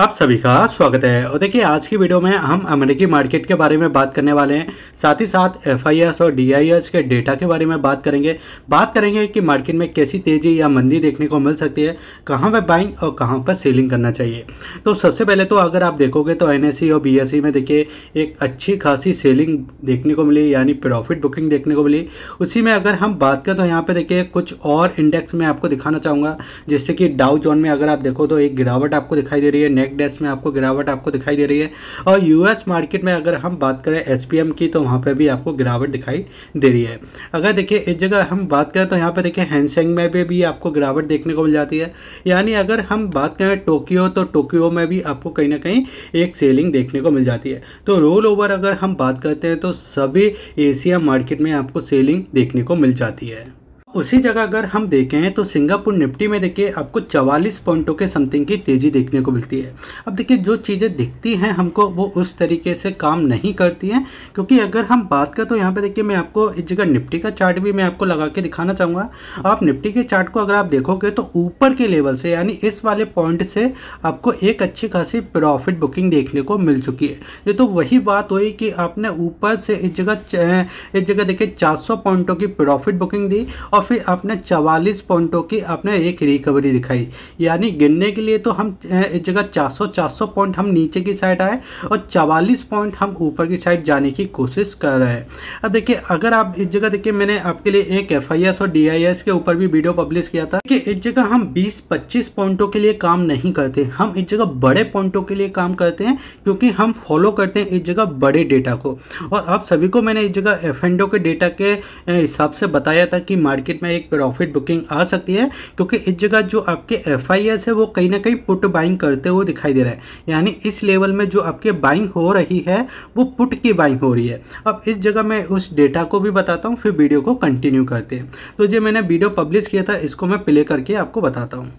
आप सभी का स्वागत है और देखिए आज की वीडियो में हम अमेरिकी मार्केट के बारे में बात करने वाले हैं साथ ही साथ एफ और डी के डेटा के बारे में बात करेंगे बात करेंगे कि मार्केट में कैसी तेज़ी या मंदी देखने को मिल सकती है कहाँ पर बाइंग और कहाँ पर सेलिंग करना चाहिए तो सबसे पहले तो अगर आप देखोगे तो एन और बी में देखिए एक अच्छी खासी सेलिंग देखने को मिली यानी प्रॉफिट बुकिंग देखने को मिली उसी में अगर हम बात करें तो यहाँ पर देखिए कुछ और इंडेक्स मैं आपको दिखाना चाहूँगा जैसे कि डाउ जोन में अगर आप देखो तो एक गिरावट आपको दिखाई दे रही है नेक डेस्क में आपको गिरावट आपको दिखाई दे रही है और यूएस मार्केट में अगर हम बात करें एस की तो वहाँ पर भी आपको गिरावट दिखाई दे रही है अगर देखिए इस जगह हम बात करें तो यहाँ पर देखिए हैंगसेंग में भी, भी आपको गिरावट देखने को मिल जाती है यानी अगर हम बात करें टोक्यो तो टोक्यो में भी आपको कहीं ना कहीं एक सेलिंग देखने को मिल जाती है तो रोल ओवर अगर हम बात करते हैं तो सभी एशिया मार्केट में आपको सेलिंग देखने को मिल जाती है उसी जगह अगर हम देखें तो सिंगापुर निफ्टी में देखिए आपको 44 पॉइंटों के समथिंग की तेज़ी देखने को मिलती है अब देखिए जो चीज़ें दिखती हैं हमको वो उस तरीके से काम नहीं करती हैं क्योंकि अगर हम बात करें तो यहाँ पे देखिए मैं आपको इस जगह निफ्टी का चार्ट भी मैं आपको लगा के दिखाना चाहूँगा आप निफ्टी के चार्ट को अगर आप देखोगे तो ऊपर के लेवल से यानी इस वाले पॉइंट से आपको एक अच्छी खासी प्रॉफिट बुकिंग देखने को मिल चुकी है ये तो वही बात हुई कि आपने ऊपर से इस जगह इस जगह देखिए चार पॉइंटों की प्रॉफिट बुकिंग दी और और फिर आपने चवालीस पॉइंटों की अपने एक रिकवरी दिखाई यानी गिनने के लिए तो हम एक जगह 400 400 पॉइंट हम नीचे की साइड आए और चवालीस पॉइंट हम ऊपर की साइड जाने की कोशिश कर रहे हैं अब देखिए अगर आप इस जगह देखिए मैंने आपके लिए एक एफ और डी के ऊपर भी वीडियो पब्लिश किया था कि इस जगह हम बीस पच्चीस पॉइंटों के लिए काम नहीं करते हम इस जगह बड़े पॉइंटों के लिए काम करते हैं क्योंकि हम फॉलो करते हैं इस जगह बड़े डेटा को और आप सभी को मैंने इस जगह एफ के डेटा के हिसाब से बताया था कि मार्केट मार्केट में एक प्रॉफिट बुकिंग आ सकती है क्योंकि इस जगह जो आपके एफ है वो कहीं ना कहीं पुट बाइंग करते हुए दिखाई दे रहा है यानी इस लेवल में जो आपके बाइंग हो रही है वो पुट की बाइंग हो रही है अब इस जगह मैं उस डेटा को भी बताता हूँ फिर वीडियो को कंटिन्यू करते हैं तो जो मैंने वीडियो पब्लिश किया था इसको मैं प्ले करके आपको बताता हूँ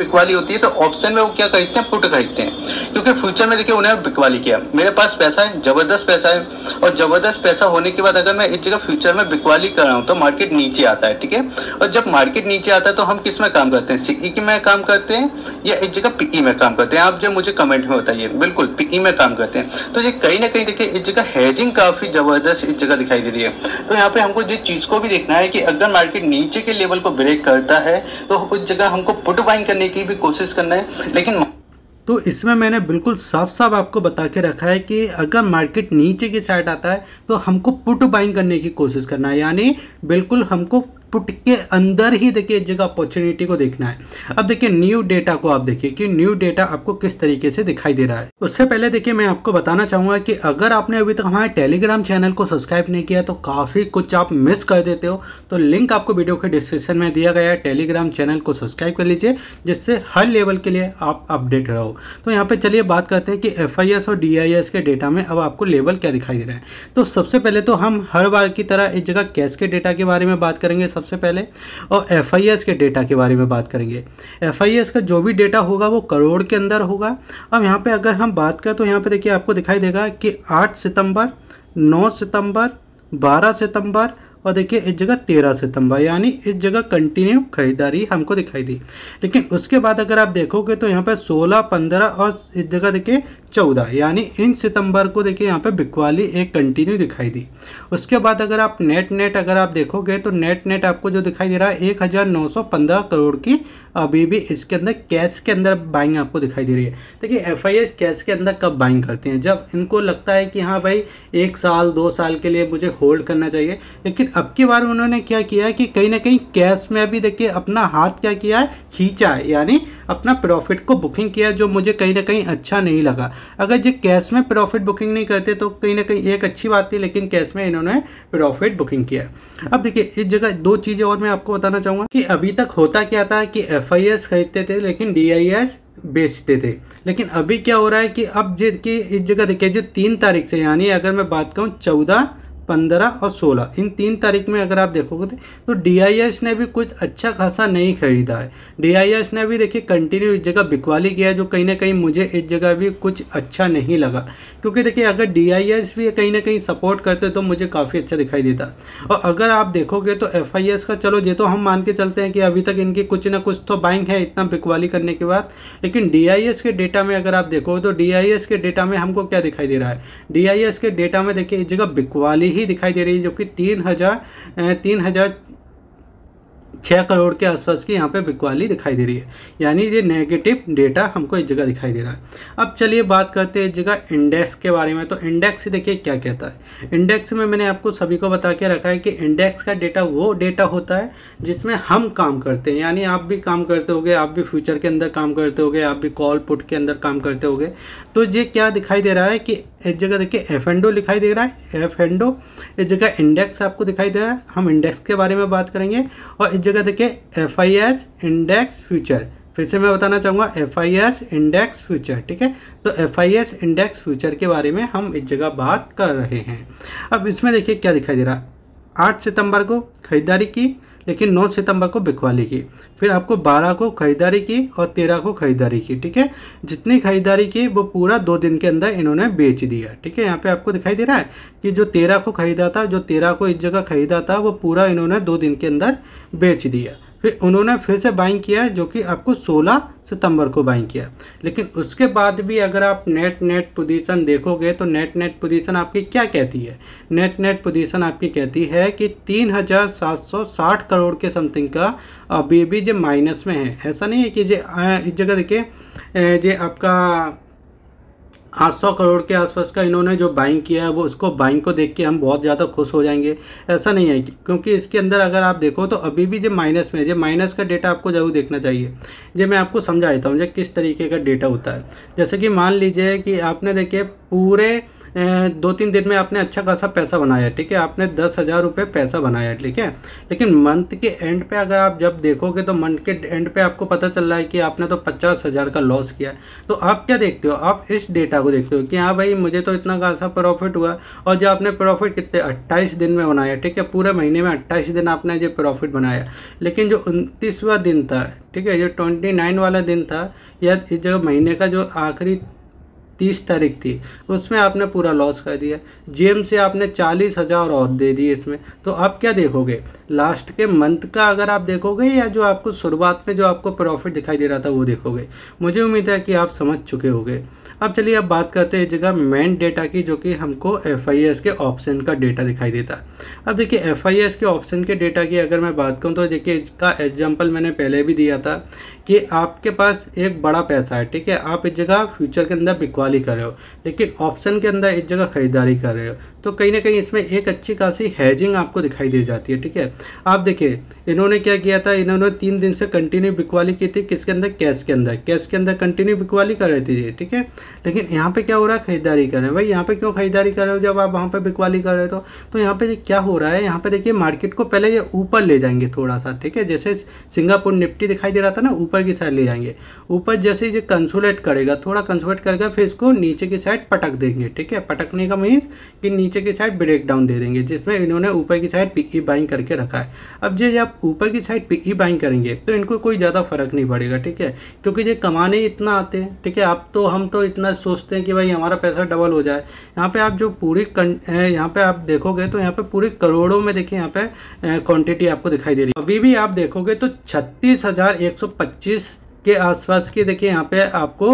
बिकवाली होती है तो ऑप्शन में वो क्या खरीदते हैं पुट खरीदते हैं क्योंकि फ्यूचर में देखिए उन्हें बिकवाली किया मेरे पास पैसा है जबरदस्त पैसा है और जबरदस्त पैसा होने के बाद अगर मैं इस जगह फ्यूचर में बिकवाली कर रहा हूँ तो मार्केट नीचे आता है ठीक है और जब मार्केट नीचे आता है तो हम किस में काम करते हैं सीई e की में काम करते हैं या इस जगह पीई e में काम करते हैं आप जब मुझे कमेंट में बताइए बिल्कुल पीई e में काम करते हैं तो ये कहीं ना कहीं देखिए इस जगह हैजिंग काफी जबरदस्त इस जगह दिखाई दे रही है तो यहाँ पे हमको जिस चीज को भी देखना है कि अगर मार्केट नीचे के लेवल को ब्रेक करता है तो उस जगह हमको पुट बाइंग करने की भी कोशिश करना है लेकिन तो इसमें मैंने बिल्कुल साफ साफ आपको बता के रखा है कि अगर मार्केट नीचे की साइड आता है तो हमको पुट बाइंग करने की कोशिश करना है यानी बिल्कुल हमको पुट के अंदर ही देखिए एक जगह अपॉर्चुनिटी को देखना है अब देखिए न्यू डेटा को आप देखिए कि न्यू डेटा आपको किस तरीके से दिखाई दे रहा है उससे पहले देखिए मैं आपको बताना चाहूंगा कि अगर आपने अभी तक हमारे टेलीग्राम चैनल को सब्सक्राइब नहीं किया तो काफ़ी कुछ आप मिस कर देते हो तो लिंक आपको वीडियो के डिस्क्रिप्शन में दिया गया है टेलीग्राम चैनल को सब्सक्राइब कर लीजिए जिससे हर लेवल के लिए आप अपडेट रहो तो यहाँ पे चलिए बात करते हैं कि एफ और डी के डेटा में अब आपको लेवल क्या दिखाई दे रहा है तो सबसे पहले तो हम हर बार की तरह एक जगह कैश के डेटा के बारे में बात करेंगे सबसे पहले और एफ के डेटा के बारे में बात करेंगे एफ का जो भी डेटा होगा वो करोड़ के अंदर होगा अब यहाँ पर अगर हम बात करें तो यहाँ पर देखिए आपको दिखाई देगा कि आठ सितम्बर नौ सितम्बर बारह सितम्बर और देखिए इस जगह तेरह सितंबर यानी इस जगह कंटिन्यू खरीदारी हमको दिखाई दी लेकिन उसके बाद अगर आप देखोगे तो यहाँ पर सोलह पंद्रह और इस जगह देखिए चौदह यानी इन सितंबर को देखिए यहाँ पे बिकवाली एक कंटिन्यू दिखाई दी उसके बाद अगर आप नेट नेट अगर आप देखोगे तो नेट नेट आपको जो दिखाई दे रहा है एक हज़ार नौ सौ पंद्रह करोड़ की अभी भी इसके अंदर कैश के अंदर बाइंग आपको दिखाई दे रही है देखिए एफ कैश के अंदर कब बाइंग करते हैं जब इनको लगता है कि हाँ भाई एक साल दो साल के लिए मुझे होल्ड करना चाहिए लेकिन अब की बार उन्होंने क्या किया है कि कहीं ना कहीं कैश में अभी देखिए अपना हाथ क्या किया है खींचा है यानी अपना प्रॉफिट को बुकिंग किया जो मुझे कहीं ना कहीं अच्छा नहीं लगा अगर ये कैश में प्रॉफिट बुकिंग नहीं करते तो कहीं ना कहीं एक अच्छी बात थी लेकिन कैश में इन्होंने प्रॉफिट बुकिंग किया अब देखिए इस जगह दो चीज़ें और मैं आपको बताना चाहूँगा कि अभी तक होता क्या था कि एफ आई एस खरीदते थे लेकिन डी आई एस बेचते थे लेकिन अभी क्या हो रहा है कि अब जे इस जगह देखिए जो तीन तारीख से यानी अगर मैं बात करूँ चौदह पंद्रह और सोलह इन तीन तारीख में अगर आप देखोगे तो डी तो ने भी कुछ अच्छा खासा नहीं खरीदा है डी ने भी देखिए कंटिन्यू इस जगह बिकवाली किया जो कहीं ना कहीं मुझे इस जगह भी कुछ अच्छा नहीं लगा क्योंकि देखिए अगर डी भी कहीं ना कहीं सपोर्ट करते तो मुझे काफ़ी अच्छा दिखाई देता और अगर आप देखोगे तो एफ का चलो ये तो हम मान के चलते हैं कि अभी तक इनकी कुछ ना कुछ तो बाइंग है इतना बिकवाली करने के बाद लेकिन डी के डेटा में अगर आप देखोगे तो डी के डेटा में हमको क्या दिखाई दे रहा है डी के डेटा में देखिए इस जगह बिकवाली ही ही दिखाई दे रही है जो कि तीन हज़ार तीन हज़ार छः करोड़ के आसपास की यहाँ पे बिकवाली दिखाई दे रही है यानी ये नेगेटिव डेटा हमको इस जगह दिखाई दे रहा है अब चलिए बात करते हैं इस जगह इंडेक्स के बारे में तो इंडेक्स देखिए क्या कहता है इंडेक्स में मैंने आपको सभी को बता के रखा है कि इंडेक्स का डेटा वो डेटा होता है जिसमें हम काम करते हैं यानी आप भी काम करते हो आप भी फ्यूचर के अंदर काम करते हो आप भी कॉल पुट के अंदर काम करते हो तो ये क्या दिखाई दे रहा है कि इस जगह देखिए एफ एंडो दिखाई दे रहा है एफ एंडो इस जगह इंडेक्स आपको दिखाई दे रहा है हम इंडेक्स के बारे में बात करेंगे और इस जगह देखिए F I S index future फिर से मैं बताना चाहूँगा F I S index future ठीक है तो F I S index future के बारे में हम एक जगह बात कर रहे हैं अब इसमें देखिए क्या दिखाई दे रहा है आठ सितंबर को खरीदारी की लेकिन नौ सितंबर को बिकवाली की फिर आपको बारह को खरीदारी की और तेरह को खरीदारी की ठीक है जितनी खरीदारी की वो पूरा दो दिन के अंदर इन्होंने बेच दिया ठीक है यहाँ पे आपको दिखाई दे रहा है कि जो तेरह को खरीदा था जो तेरह को इस जगह खरीदा था वो पूरा इन्होंने दो दिन के अंदर बेच दिया फिर उन्होंने फिर से बाइंग किया जो कि आपको 16 सितंबर को बाइंग किया लेकिन उसके बाद भी अगर आप नेट नेट पोजीशन देखोगे तो नेट नेट पोजीशन आपकी क्या कहती है नेट नेट पोजीशन आपकी कहती है कि 3760 करोड़ के समथिंग का अभी भी जो माइनस में है ऐसा नहीं है कि जे इस जगह देखिए जे आपका 800 करोड़ के आसपास का इन्होंने जो बाइंग किया है वो उसको बाइंग को देख के हम बहुत ज़्यादा खुश हो जाएंगे ऐसा नहीं है क्योंकि इसके अंदर अगर आप देखो तो अभी भी जो माइनस में जो माइनस का डेटा आपको जरूर देखना चाहिए ये मैं आपको समझा देता हूँ जो किस तरीके का डेटा होता है जैसे कि मान लीजिए कि आपने देखिए पूरे दो तीन दिन में आपने अच्छा खासा पैसा बनाया ठीक है आपने दस हज़ार रुपये पैसा बनाया ठीक है लेकिन मंथ के एंड पे अगर आप जब देखोगे तो मंथ के एंड पे आपको पता चल रहा है कि आपने तो पचास हज़ार का लॉस किया है तो आप क्या देखते हो आप इस डेटा को देखते हो कि हाँ भाई मुझे तो इतना खासा प्रॉफिट हुआ और जो आपने प्रॉफिट कितने अट्ठाईस दिन में बनाया ठीक है पूरे महीने में अट्ठाईस दिन आपने जो प्रॉफिट बनाया लेकिन जो उनतीसवा दिन था ठीक है जो ट्वेंटी नाइन वाला दिन था या जो महीने का जो आखिरी तीस तारीख थी उसमें आपने पूरा लॉस कर दिया जेम से आपने चालीस हज़ार और दे दिए इसमें तो आप क्या देखोगे लास्ट के मंथ का अगर आप देखोगे या जो आपको शुरुआत में जो आपको प्रॉफिट दिखाई दे रहा था वो देखोगे मुझे उम्मीद है कि आप समझ चुके होंगे अब चलिए अब बात करते हैं जगह मेन डेटा की जो कि हमको एफ के ऑप्शन का डेटा दिखाई देता है अब देखिए एफ के ऑप्शन के डेटा की अगर मैं बात करूँ तो देखिए इसका एग्जाम्पल मैंने पहले भी दिया था कि आपके पास एक बड़ा पैसा है ठीक है आप इस जगह फ्यूचर के अंदर बिकवाली कर रहे हो लेकिन ऑप्शन के अंदर इस जगह ख़रीदारी कर रहे हो तो कहीं ना कहीं इसमें एक अच्छी खासी हैजिंग आपको दिखाई दे जाती है ठीक है आप देखिए इन्होंने क्या किया था इन्होंने तीन दिन से कंटिन्यू बिकवाली की थी किसके अंदर कैश के अंदर कैश के अंदर कंटिन्यू बिकवाली कर रही थी ठीक है लेकिन यहाँ पे क्या हो रहा है खरीदारी कर रहे हैं भाई यहाँ पे क्यों खरीदारी कर रहे हो जब आप वहाँ पे बिकवाली कर रहे हो तो, तो यहाँ पे क्या हो रहा है यहाँ पे देखिए मार्केट को पहले ये ऊपर ले जाएंगे थोड़ा सा ठीक है जैसे सिंगापुर निफ्टी दिखाई दे रहा था ना ऊपर की साइड ले जाएंगे ऊपर जैसे ये कंसुलेट करेगा थोड़ा कंसुलेट करेगा फिर इसको नीचे की साइड पटक देंगे ठीक है पटकने का मीन्स कि नीचे की साइड ब्रेक डाउन दे देंगे जिसमें इन्होंने ऊपर की साइड पिकी बाइंग करके रखा है अब जो आप ऊपर की साइड पिकी बाइंग करेंगे तो इनको कोई ज़्यादा फर्क नहीं पड़ेगा ठीक है क्योंकि ये कमाने इतना आते हैं ठीक है आप तो हम तो इतना सोचते हैं कि भाई हमारा पैसा डबल हो जाए यहाँ पे आप जो पूरी यहाँ पे आप देखोगे तो यहाँ पे पूरे करोड़ों में देखिए यहाँ पे क्वांटिटी आपको दिखाई दे रही है अभी भी आप देखोगे तो छत्तीस हज़ार एक सौ 25 के आसपास की देखिए यहाँ पे आपको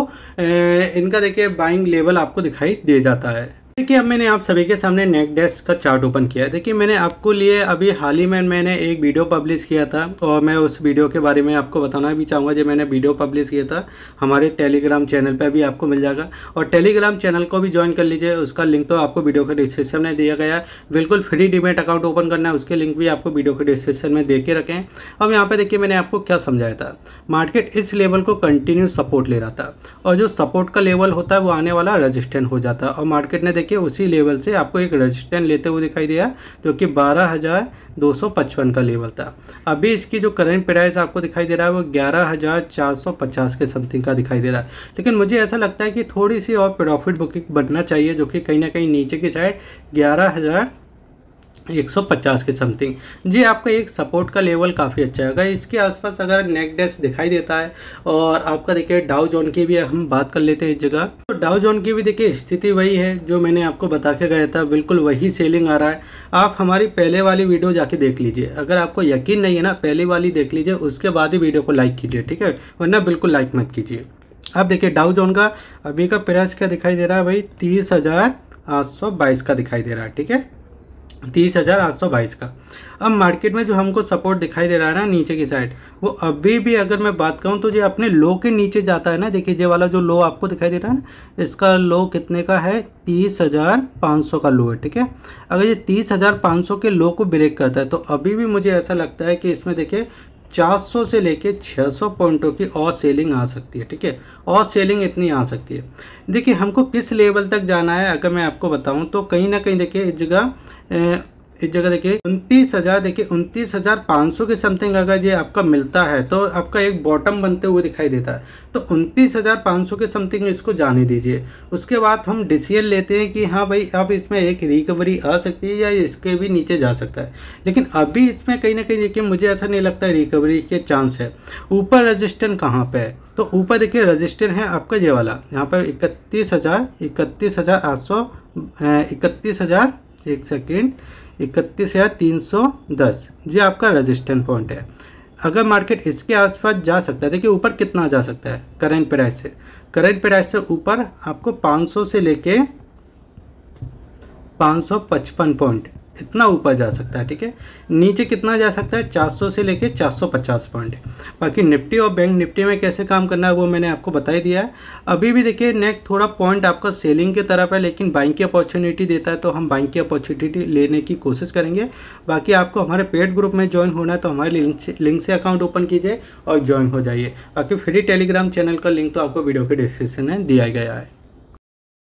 इनका देखिए बाइंग लेवल आपको दिखाई दे जाता है देखिए अब मैंने आप सभी के सामने नेक डेस्क का चार्ट ओपन किया है देखिए मैंने आपको लिए अभी हाल ही में मैंने एक वीडियो पब्लिश किया था और मैं उस वीडियो के बारे में आपको बताना भी चाहूँगा जो मैंने वीडियो पब्लिश किया था हमारे टेलीग्राम चैनल पर भी आपको मिल जाएगा और टेलीग्राम चैनल को भी ज्वाइन कर लीजिए उसका लिंक तो आपको वीडियो के डिस्क्रिप्शन में दिया गया है बिल्कुल फ्री डिमेट अकाउंट ओपन करना है उसके लिंक भी आपको वीडियो के डिस्क्रिप्शन में दे के रखें अब यहाँ पर देखिए मैंने आपको क्या समझाया था मार्केट इस लेवल को कंटिन्यू सपोर्ट ले रहा था और जो सपोर्ट का लेवल होता है वो आने वाला रजिस्टेंट हो जाता है और मार्केट ने के उसी लेवल से आपको एक रजिस्टेंट लेते हुए दिखाई दिया जो कि बारह हज़ार दो सौ पचपन का लेवल था अभी इसकी जो करंट प्राइस आपको दिखाई दे रहा है वो ग्यारह हज़ार चार सौ पचास के समथिंग का दिखाई दे रहा है लेकिन मुझे ऐसा लगता है कि थोड़ी सी और प्रॉफिट बुकिंग बनना चाहिए जो कि कहीं ना कहीं नीचे की साइड ग्यारह हज़ार 150 के समथिंग जी आपका एक सपोर्ट का लेवल काफ़ी अच्छा होगा इसके आसपास अगर नेक डेस्क दिखाई देता है और आपका देखिए डाउ जोन की भी हम बात कर लेते हैं इस जगह तो डाउ जोन की भी देखिए स्थिति वही है जो मैंने आपको बता के गया था बिल्कुल वही सेलिंग आ रहा है आप हमारी पहले वाली वीडियो जाके देख लीजिए अगर आपको यकीन नहीं है ना पहले वाली देख लीजिए उसके बाद ही वीडियो को लाइक कीजिए ठीक है वरना बिल्कुल लाइक मत कीजिए आप देखिए डाउ जोन का अभी का प्राइस क्या दिखाई दे रहा है भाई तीस हज़ार आठ सौ बाईस का दिखाई दे रहा है ठीक है तीस हज़ार आठ सौ बाईस का अब मार्केट में जो हमको सपोर्ट दिखाई दे रहा है ना नीचे की साइड वो अभी भी अगर मैं बात करूँ तो ये अपने लो के नीचे जाता है ना देखिए ये वाला जो लो आपको दिखाई दे रहा है ना इसका लो कितने का है तीस हज़ार पाँच सौ का लो है ठीक है अगर ये तीस हज़ार पाँच सौ के लो को ब्रेक करता है तो अभी भी मुझे ऐसा लगता है कि इसमें देखिए 400 से लेके 600 पॉइंटों की और सेलिंग आ सकती है ठीक है और सेलिंग इतनी आ सकती है देखिए हमको किस लेवल तक जाना है अगर मैं आपको बताऊं तो कहीं ना कहीं देखिए इस जगह इस जगह देखिए उनतीस हजार देखिए उनतीस हजार पाँच सौ के समथिंग अगर ये आपका मिलता है तो आपका एक बॉटम बनते हुए दिखाई देता है तो उनतीस हजार पाँच सौ के समथिंग इसको जाने दीजिए उसके बाद हम डिसीजन लेते हैं कि हाँ भाई अब इसमें एक रिकवरी आ सकती है या इसके भी नीचे जा सकता है लेकिन अभी इसमें कहीं ना कहीं देखिए मुझे ऐसा नहीं लगता रिकवरी के चांस है ऊपर रजिस्टेंट कहाँ पर है तो ऊपर देखिए रजिस्टर है आपका ये वाला यहाँ पर इकतीस हज़ार इकतीस हज़ार आठ सौ इकतीस हज़ार एक सेकेंड इकतीस हज़ार तीन सौ दस ये आपका रजिस्टेंट पॉइंट है अगर मार्केट इसके आसपास जा सकता है देखिए ऊपर कितना जा सकता है करंट प्राइस से करंट प्राइस से ऊपर आपको 500 से लेके 555 पॉइंट इतना ऊपर जा सकता है ठीक है नीचे कितना जा सकता है 400 से लेके 450 पॉइंट बाकी निफ्टी और बैंक निफ्टी में कैसे काम करना है वो मैंने आपको बता ही दिया है अभी भी देखिए नेक्स्ट थोड़ा पॉइंट आपका सेलिंग की तरफ है लेकिन बाइंग की अपॉर्चुनिटी देता है तो हम बाइंग की अपॉर्चुनिटी लेने की कोशिश करेंगे बाकी आपको हमारे पेड ग्रुप में ज्वाइन होना है तो हमारे लिंक से लिंक से अकाउंट ओपन कीजिए और ज्वाइन हो जाइए बाकी फ्री टेलीग्राम चैनल का लिंक तो आपको वीडियो के डिस्क्रिप्शन में दिया गया है